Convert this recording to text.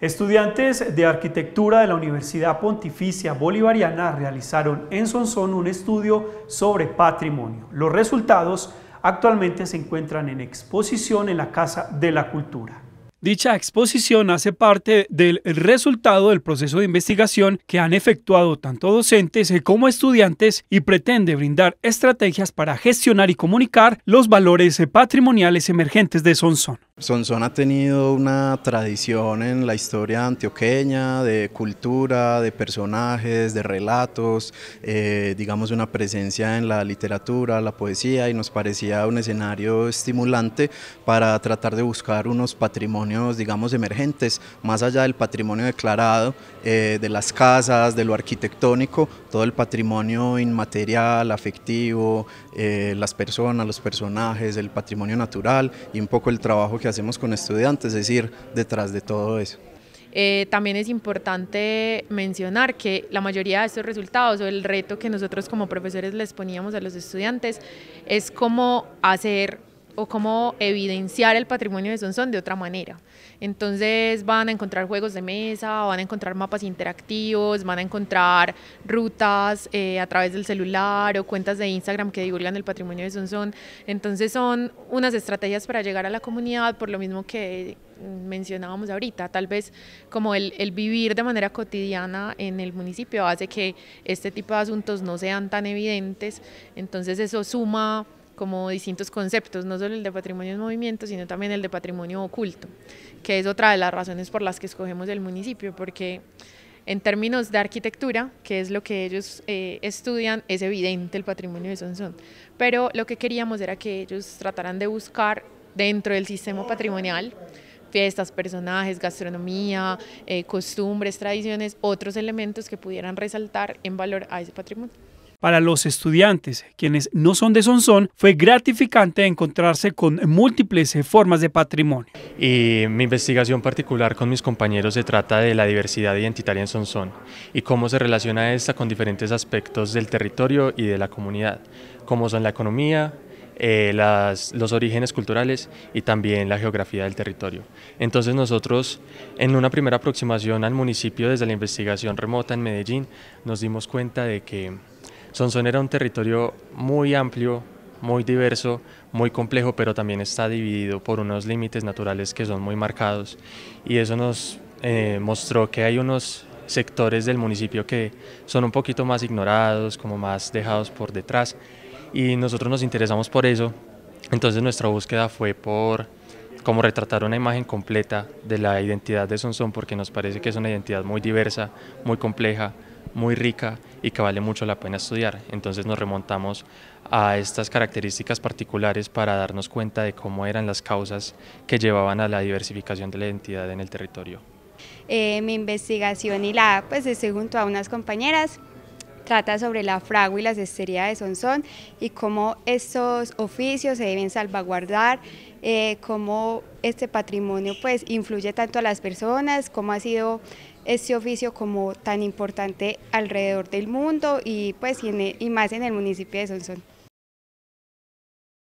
Estudiantes de arquitectura de la Universidad Pontificia Bolivariana realizaron en Sonsón un estudio sobre patrimonio. Los resultados actualmente se encuentran en exposición en la Casa de la Cultura. Dicha exposición hace parte del resultado del proceso de investigación que han efectuado tanto docentes como estudiantes y pretende brindar estrategias para gestionar y comunicar los valores patrimoniales emergentes de Sonsón. Sonsón ha tenido una tradición en la historia antioqueña de cultura, de personajes, de relatos, eh, digamos una presencia en la literatura, la poesía y nos parecía un escenario estimulante para tratar de buscar unos patrimonios, digamos, emergentes, más allá del patrimonio declarado, eh, de las casas, de lo arquitectónico, todo el patrimonio inmaterial, afectivo, eh, las personas, los personajes, el patrimonio natural y un poco el trabajo que hacemos con estudiantes, es decir, detrás de todo eso. Eh, también es importante mencionar que la mayoría de estos resultados o el reto que nosotros como profesores les poníamos a los estudiantes es cómo hacer o cómo evidenciar el patrimonio de Sonsón de otra manera. Entonces van a encontrar juegos de mesa, van a encontrar mapas interactivos, van a encontrar rutas eh, a través del celular o cuentas de Instagram que divulgan el patrimonio de Sonsón. Entonces son unas estrategias para llegar a la comunidad, por lo mismo que mencionábamos ahorita, tal vez como el, el vivir de manera cotidiana en el municipio hace que este tipo de asuntos no sean tan evidentes, entonces eso suma como distintos conceptos, no solo el de patrimonio en movimiento, sino también el de patrimonio oculto, que es otra de las razones por las que escogemos el municipio, porque en términos de arquitectura, que es lo que ellos eh, estudian, es evidente el patrimonio de Sonsón, pero lo que queríamos era que ellos trataran de buscar dentro del sistema patrimonial, fiestas, personajes, gastronomía, eh, costumbres, tradiciones, otros elementos que pudieran resaltar en valor a ese patrimonio. Para los estudiantes, quienes no son de Sonsón, fue gratificante encontrarse con múltiples eh, formas de patrimonio. Y mi investigación particular con mis compañeros se trata de la diversidad identitaria en Sonsón y cómo se relaciona esta con diferentes aspectos del territorio y de la comunidad, como son la economía, eh, las, los orígenes culturales y también la geografía del territorio. Entonces nosotros en una primera aproximación al municipio desde la investigación remota en Medellín nos dimos cuenta de que Sonsón era un territorio muy amplio, muy diverso, muy complejo, pero también está dividido por unos límites naturales que son muy marcados y eso nos eh, mostró que hay unos sectores del municipio que son un poquito más ignorados, como más dejados por detrás y nosotros nos interesamos por eso, entonces nuestra búsqueda fue por cómo retratar una imagen completa de la identidad de Sonsón porque nos parece que es una identidad muy diversa, muy compleja, muy rica y que vale mucho la pena estudiar. Entonces nos remontamos a estas características particulares para darnos cuenta de cómo eran las causas que llevaban a la diversificación de la identidad en el territorio. Eh, mi investigación y la pues estoy junto a unas compañeras trata sobre la fragua y la cestería de Sonsón y cómo estos oficios se deben salvaguardar, eh, cómo este patrimonio pues influye tanto a las personas, cómo ha sido este oficio como tan importante alrededor del mundo y pues y más en el municipio de Sonsón.